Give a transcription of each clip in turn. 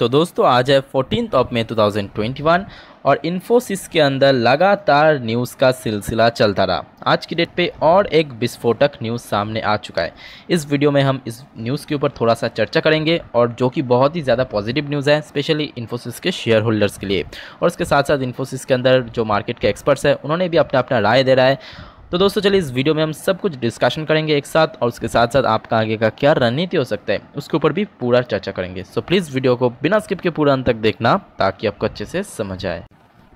तो दोस्तों आज है फोर्टीन ऑफ मे 2021 और इन्फोसिस के अंदर लगातार न्यूज़ का सिलसिला चलता रहा आज की डेट पे और एक विस्फोटक न्यूज़ सामने आ चुका है इस वीडियो में हम इस न्यूज़ के ऊपर थोड़ा सा चर्चा करेंगे और जो कि बहुत ही ज़्यादा पॉजिटिव न्यूज़ है स्पेशली इन्फोसिस के शेयर होल्डर्स के लिए और उसके साथ साथ इन्फोसिस के अंदर जो मार्केट के एक्सपर्ट्स हैं उन्होंने भी अपना अपना राय दे रहा है तो दोस्तों चलिए इस वीडियो में हम सब कुछ डिस्कशन करेंगे एक साथ और उसके साथ साथ आपका आगे का क्या रणनीति हो सकता है उसके ऊपर भी पूरा चर्चा करेंगे सो प्लीज़ वीडियो को बिना स्किप के पूरा अंत तक देखना ताकि आपको अच्छे से समझ आए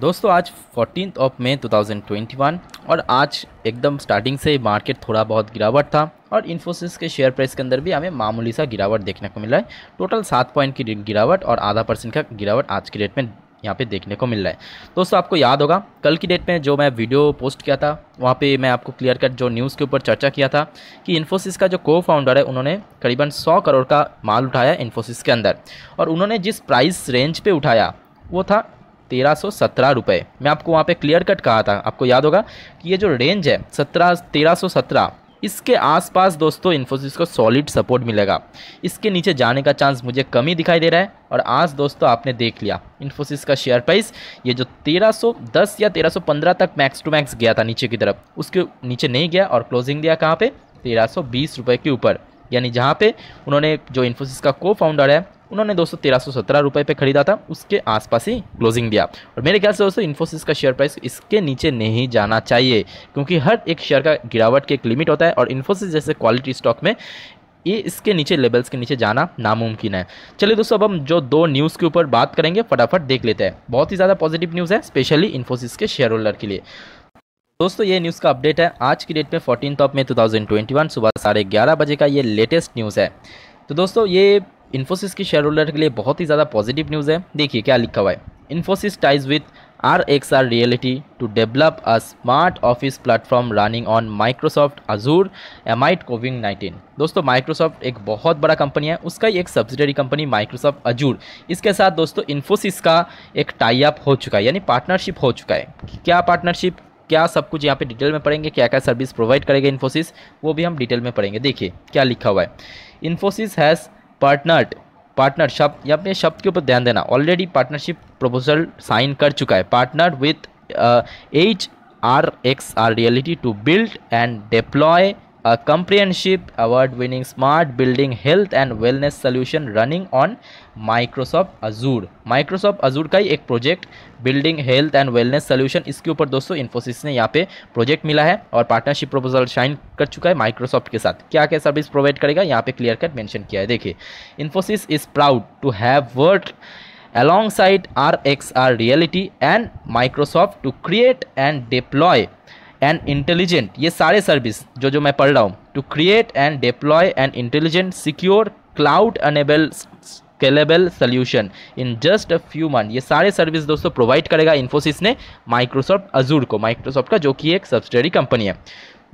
दोस्तों आज फोर्टीन ऑफ मे 2021 और आज एकदम स्टार्टिंग से मार्केट थोड़ा बहुत गिरावट था और इन्फोसिस के शेयर प्राइस के अंदर भी हमें मामूली सा गिरावट देखने को मिला है टोटल सात पॉइंट की गिरावट और आधा परसेंट का गिरावट आज की डेट में यहाँ पे देखने को मिल रहा है दोस्तों आपको याद होगा कल की डेट में जो मैं वीडियो पोस्ट किया था वहाँ पे मैं आपको क्लियर कट जो न्यूज़ के ऊपर चर्चा किया था कि इन्फोसिस का जो को फाउंडर है उन्होंने करीबन 100 करोड़ का माल उठाया इन्फोसिस के अंदर और उन्होंने जिस प्राइस रेंज पे उठाया वो था तेरह सौ सत्रह रुपये मैं आपको वहाँ पे क्लियर कट कहा था आपको याद होगा कि ये जो रेंज है सत्रह तेरह सौ सत्रह इसके आसपास दोस्तों इन्फोसिस को सॉलिड सपोर्ट मिलेगा इसके नीचे जाने का चांस मुझे कम ही दिखाई दे रहा है और आज दोस्तों आपने देख लिया इन्फोसिस का शेयर प्राइस ये जो 1310 या 1315 तक मैक्स टू मैक्स गया था नीचे की तरफ उसके नीचे नहीं गया और क्लोजिंग दिया कहाँ पे तेरह सौ के ऊपर यानी जहाँ पे उन्होंने जो इन्फोसिस का को फाउंडर है उन्होंने दोस्तों तेरह सौ सत्रह रुपये पे खरीदा था उसके आसपास ही क्लोजिंग दिया और मेरे ख्याल से दोस्तों इन्फोसिस का शेयर प्राइस इसके नीचे नहीं जाना चाहिए क्योंकि हर एक शेयर का गिरावट के एक लिमिट होता है और इन्फोसिस जैसे क्वालिटी स्टॉक में ये इसके नीचे लेवल्स के नीचे जाना नामुमकिन है चलिए दोस्तों अब हम जो दो न्यूज़ के ऊपर बात करेंगे फटाफट देख लेते हैं बहुत ही ज़्यादा पॉजिटिव न्यूज़ है स्पेशली इन्फोसिस के शेयर होल्डर के लिए दोस्तों ये न्यूज़ का अपडेट है आज की डेट में फोर्टीन ऑफ में टू सुबह साढ़े ग्यारह बजे का ये लेटेस्ट न्यूज़ है तो दोस्तों ये इन्फोसिस की शेयर होल्डर के लिए बहुत ही ज़्यादा पॉजिटिव न्यूज़ है देखिए क्या लिखा हुआ है Infosys ties with R X R reality to develop a smart office platform running on Microsoft Azure amid कोविंग नाइनटीन दोस्तों माइक्रोसॉफ्ट एक बहुत बड़ा कंपनी है उसका ही एक सब्सिडरी कंपनी माइक्रोसॉफ्ट अजूर इसके साथ दोस्तों इन्फोसिस का एक टाई अप हो चुका है यानी पार्टनरशिप हो चुका है क्या पार्टनरशिप क्या सब कुछ यहाँ पे डिटेल में पढ़ेंगे क्या क्या सर्विस प्रोवाइड करेगा इन्फोसिस वो भी हम डिटेल में पढ़ेंगे देखिए क्या लिखा हुआ है इन्फोसिस हैज़ पार्टनर पार्टनर शब्द या अपने शब्द के ऊपर ध्यान देना ऑलरेडी पार्टनरशिप प्रपोजल साइन कर चुका है partner with H R X R reality to build and deploy a comprehensive award-winning smart building health and wellness solution running on Microsoft Azure. Microsoft Azure का ही एक project building health and wellness solution इसके ऊपर दोस्तों इन्फोसिस ने यहाँ पे project मिला है और पार्टनरशिप प्रपोजल साइन कर चुका है माइक्रोसॉफ्ट के साथ क्या क्या सर्विस प्रोवाइड करेगा यहाँ पे क्लियर कट मेंशन किया है देखिए Infosys is proud to have work alongside RXR Reality and Microsoft to create and deploy and intelligent ये सारे सर्विस जो जो मैं पढ़ रहा हूँ to create and deploy and intelligent secure cloud enable scalable solution in just a few month ये सारे सर्विस दोस्तों प्रोवाइड करेगा इन्फोसिस ने माइक्रोसॉफ्ट अजूर को माइक्रोसॉफ्ट का जो कि एक सब्सिडरी कंपनी है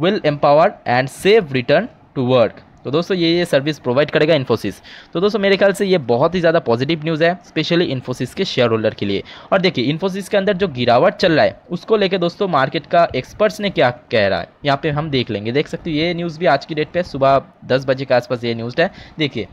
will empower and save return to work तो दोस्तों ये ये सर्विस प्रोवाइड करेगा इन्फोसिस तो दोस्तों मेरे ख्याल से ये बहुत ही ज़्यादा पॉजिटिव न्यूज़ है स्पेशली इन्फोसिस के शेयर होल्डर के लिए और देखिए इन्फोसिस के अंदर जो गिरावट चल रहा है उसको लेकर दोस्तों मार्केट का एक्सपर्ट्स ने क्या कह रहा है यहाँ पे हम देख लेंगे देख सकते हो ये न्यूज़ भी आज की डेट पर सुबह दस बजे के आसपास ये न्यूज़ है देखिए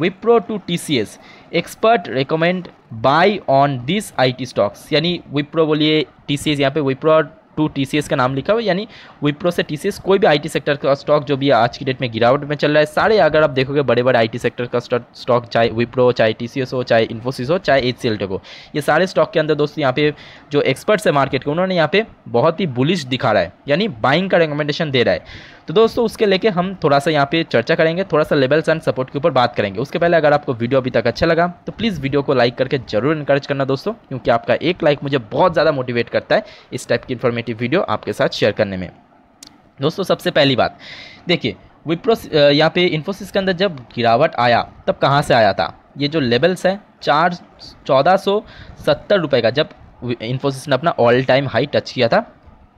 Wipro to T C S expert recommend buy on this I T stocks यानी विप्रो बोलिए टी सी एस यहाँ पे विप्रो टू टी का नाम लिखा हुआ यानी विप्रो से टी कोई भी आईटी सेक्टर का स्टॉक जो भी आज की डेट में गिरावट में चल रहा है सारे अगर आप देखोगे बड़े बड़े आईटी सेक्टर का स्टॉक चाहे विप्रो चाहे टी हो चाहे इन्फोसिस हो चाहे एच हो ये सारे स्टॉक के अंदर दोस्तों यहाँ पे जो एक्सपर्ट्स है मार्केट के उन्होंने यहाँ पे बहुत ही बुलिश दिखा रहा है यानी बाइंग का रिकमेंडेशन दे रहा है तो दोस्तों उसके लेके हम थोड़ा सा यहाँ पे चर्चा करेंगे थोड़ा सा लेवल्स एंड सपोर्ट के ऊपर बात करेंगे उसके पहले अगर आपको वीडियो अभी तक अच्छा लगा तो प्लीज़ वीडियो को लाइक करके जरूर इनकरेज करना दोस्तों क्योंकि आपका एक लाइक मुझे बहुत ज़्यादा मोटिवेट करता है इस टाइप की इन्फॉर्मेटिव वीडियो आपके साथ शेयर करने में दोस्तों सबसे पहली बात देखिए विप्रो यहाँ पे इन्फोसिस के अंदर जब गिरावट आया तब कहाँ से आया था ये जो लेवल्स हैं चार चौदह सौ सत्तर रुपये का जब इन्फोसिस ने अपना ऑल टाइम हाई टच किया था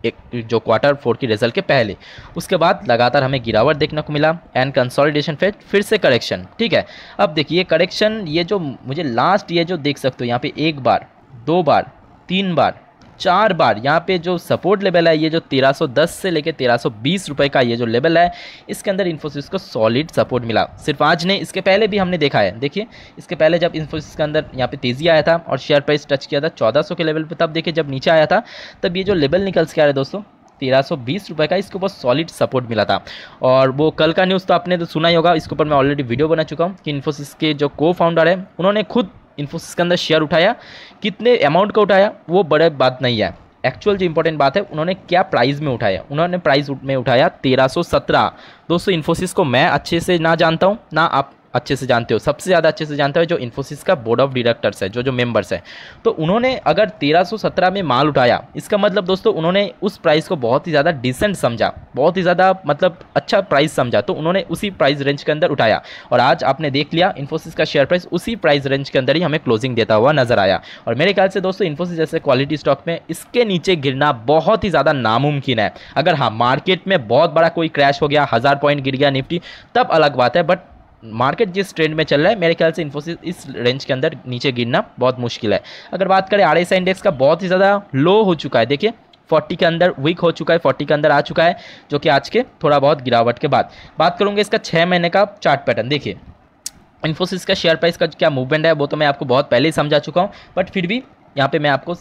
एक जो क्वार्टर फोर की रिजल्ट के पहले उसके बाद लगातार हमें गिरावट देखने को मिला एंड कंसोलिडेशन फेज फिर से करेक्शन ठीक है अब देखिए करेक्शन ये जो मुझे लास्ट ये जो देख सकते हो यहाँ पे एक बार दो बार तीन बार चार बार यहाँ पे जो सपोर्ट लेवल है ये जो 1310 से लेके 1320 रुपए का ये जो लेवल है इसके अंदर इन्फोसिस को सॉलिड सपोर्ट मिला सिर्फ आज ने इसके पहले भी हमने देखा है देखिए इसके पहले जब इन्फोसिस के अंदर यहाँ पे तेज़ी आया था और शेयर प्राइस टच किया था चौदह के लेवल पर तब देखिए जब नीचे आया था तब ये जो लेवल निकल सके आ रहा दोस्तों तेरह सौ बीस रुपये का इसके ऊपर सॉलिड सपोर्ट मिला था और वो कल का न्यूज़ तो आपने तो सुना ही होगा इसके ऊपर मैं ऑलरेडी वीडियो बना चुका हूँ कि इन्फोसिस के जो को फाउंडर है उन्होंने खुद इन्फोसिस के अंदर शेयर उठाया कितने अमाउंट का उठाया वो बड़े बात नहीं है एक्चुअल जो इंपॉर्टेंट बात है उन्होंने क्या प्राइस में उठाया उन्होंने प्राइस में उठाया तेरह सौ सत्रह दोस्तों इन्फोसिस को मैं अच्छे से ना जानता हूँ ना आप अच्छे से जानते हो सबसे ज़्यादा अच्छे से जानते हो जो इन्फोसिस का बोर्ड ऑफ डायरेक्टर्स है जो जो मेम्बर्स है तो उन्होंने अगर 1317 में माल उठाया इसका मतलब दोस्तों उन्होंने उस प्राइस को बहुत ही ज़्यादा डिसेंट समझा बहुत ही ज़्यादा मतलब अच्छा प्राइस समझा तो उन्होंने उसी प्राइस रेंज के अंदर उठाया और आज आपने देख लिया इन्फोसिस का शेयर प्राइस उसी प्राइस रेंज के अंदर ही हमें क्लोजिंग देता हुआ नजर आया और मेरे ख्याल से दोस्तों इन्फोसिस जैसे क्वालिटी स्टॉक में इसके नीचे गिरना बहुत ही ज़्यादा नामुमकिन है अगर हाँ मार्केट में बहुत बड़ा कोई क्रैश हो गया हज़ार पॉइंट गिर गया निफ्टी तब अलग बात है बट मार्केट जिस ट्रेंड में चल रहा है मेरे ख्याल से इन्फोसिस इस रेंज के अंदर नीचे गिरना बहुत मुश्किल है अगर बात करें आर इंडेक्स का बहुत ही ज़्यादा लो हो चुका है देखिए 40 के अंदर वीक हो चुका है 40 के अंदर आ चुका है जो कि आज के थोड़ा बहुत गिरावट के बाद बात करूंगे इसका छः महीने का चार्ट पैटर्न देखिए इन्फोसिस का शेयर प्राइस का क्या मूवमेंट है वो तो मैं आपको बहुत पहले ही समझा चुका हूँ बट फिर भी यहाँ पे मैं आपको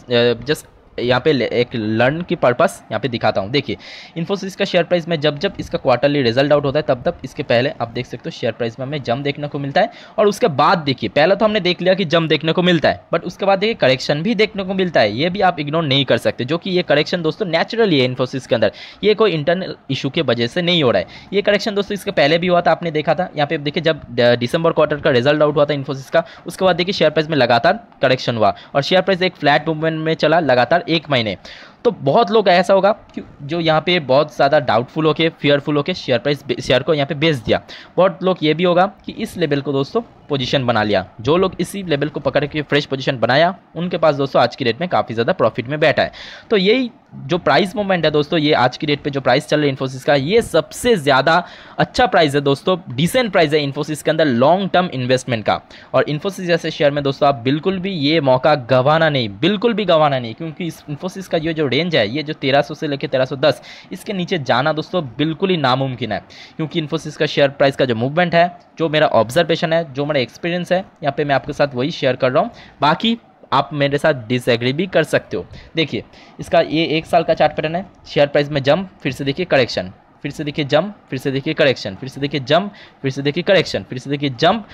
जस्ट यहाँ पे एक लर्न की पर्पस यहाँ पे दिखाता हूँ देखिए इन्फोसिस का शेयर प्राइस में जब जब इसका क्वार्टरली रिजल्ट आउट होता है तब तब इसके पहले आप देख सकते हो शेयर प्राइस में हमें जम देखने को मिलता है और उसके बाद देखिए पहले तो हमने देख लिया कि जम देखने को मिलता है बट उसके बाद देखिए करेक्शन भी देखने को मिलता है ये भी आप इग्नोर नहीं कर सकते जो कि ये करेक्शन दोस्तों नेचुरली है इन्फोसिस के अंदर ये कोई इंटरनल इशू के वजह से नहीं हो रहा है ये करेक्शन दोस्तों इसके पहले भी हुआ था आपने देखा था यहाँ पे देखिए जब दिसंबर क्वार्टर का रिजल्ट आउट हुआ था इन्फोसिस का उसके बाद देखिए शेयर प्राइस में लगातार करेक्शन हुआ और शेयर प्राइस एक फ्लैट मूवमेंट में चला लगातार एक महीने तो बहुत लोग ऐसा होगा कि जो यहाँ पे बहुत ज़्यादा डाउटफुल होके फेयरफुल होके शेयर प्राइस शेयर को यहाँ पे बेच दिया बहुत लोग ये भी होगा कि इस लेवल को दोस्तों पोजीशन बना लिया जो लोग इसी लेवल को पकड़ के फ्रेश पोजीशन बनाया उनके पास दोस्तों आज की डेट में काफ़ी ज़्यादा प्रॉफिट में बैठा है तो यही जो प्राइस मूवमेंट है दोस्तों ये आज की डेट पे जो प्राइस चल रहा है इन्फोसिस का ये सबसे ज़्यादा अच्छा प्राइस है दोस्तों डिसेंट प्राइस है इन्फोसिस के अंदर लॉन्ग टर्म इन्वेस्टमेंट का और इन्फोसिस जैसे शेयर में दोस्तों आप बिल्कुल भी ये मौका गंवाना नहीं बिल्कुल भी गंवाना नहीं क्योंकि इस इन्फोसिस का ये जो रेंज है ये जो तेरह से लेकर तेरह इसके नीचे जाना दोस्तों बिल्कुल ही नामुमकिन है क्योंकि इन्फोसिस का शेयर प्राइस का जो मूवमेंट है जो मेरा ऑब्जर्वेशन है जो हमारा एक्सपीरियंस है यहाँ पे मैं आपके साथ वही शेयर कर रहा हूँ बाकी आप मेरे साथ डिसएग्री भी कर सकते हो देखिए इसका ये एक साल का चार्ट पैटर्न है शेयर प्राइस में जंप फिर से देखिए करेक्शन फिर से देखिए जंप फिर से देखिए करेक्शन फिर से देखिए जंप फिर से देखिए करेक्शन फिर से देखिए जंप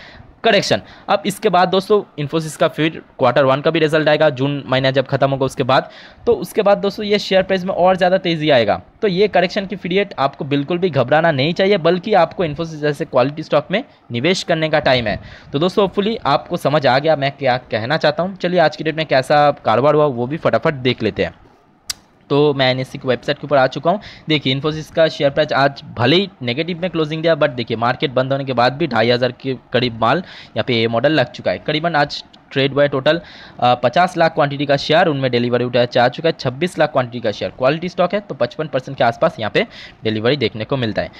करेक्शन अब इसके बाद दोस्तों इन्फोसिस का फिर क्वार्टर वन का भी रिजल्ट आएगा जून महीना जब खत्म होगा उसके बाद तो उसके बाद दोस्तों ये शेयर प्राइस में और ज़्यादा तेज़ी आएगा तो ये करेक्शन की पीरियड आपको बिल्कुल भी घबराना नहीं चाहिए बल्कि आपको इन्फोसिस जैसे क्वालिटी स्टॉक में निवेश करने का टाइम है तो दोस्तों होपफुली आपको समझ आ गया मैं क्या कहना चाहता हूँ चलिए आज की डेट में कैसा कारोबार हुआ वो भी फटाफट देख लेते हैं तो मैं एन वेबसाइट के ऊपर आ चुका हूँ देखिए इन्फोसिस का शेयर प्राइस आज भले ही नेगेटिव में क्लोजिंग दिया बट देखिए मार्केट बंद होने के बाद भी ढाई हज़ार के करीब माल यहाँ पे ए मॉडल लग चुका है करीबन आज ट्रेड हुआ टोटल पचास लाख क्वांटिटी का शेयर उनमें डिलीवरी उठाया जा चुका है छब्बीस लाख क्वांटिटी का शेयर क्वालिटी स्टॉक है तो पचपन परसेंट के आसपास यहाँ पे डिलीवरी देखने को मिलता है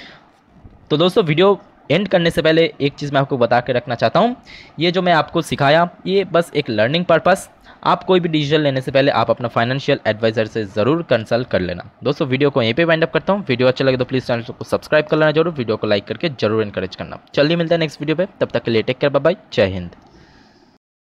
तो दोस्तों वीडियो एंड करने से पहले एक चीज़ मैं आपको बता के रखना चाहता हूँ ये जो मैं आपको सिखाया ये बस एक लर्निंग पर्पज़ आप कोई भी डिसीजन लेने से पहले आप अपना फाइनेंशियल एडवाइजर से ज़रूर कंसल्ट कर लेना दोस्तों वीडियो को यहीं पे वाइंड अप करता हूँ वीडियो अच्छा लगे तो प्लीज़ चैनल को सब्सक्राइब कर लेना जरूर वीडियो को लाइक करके जरूर इंकरेज करना जल्दी मिलता है नेक्स्ट वीडियो पर तब तक के लिए टेक केयर बाय जय हिंद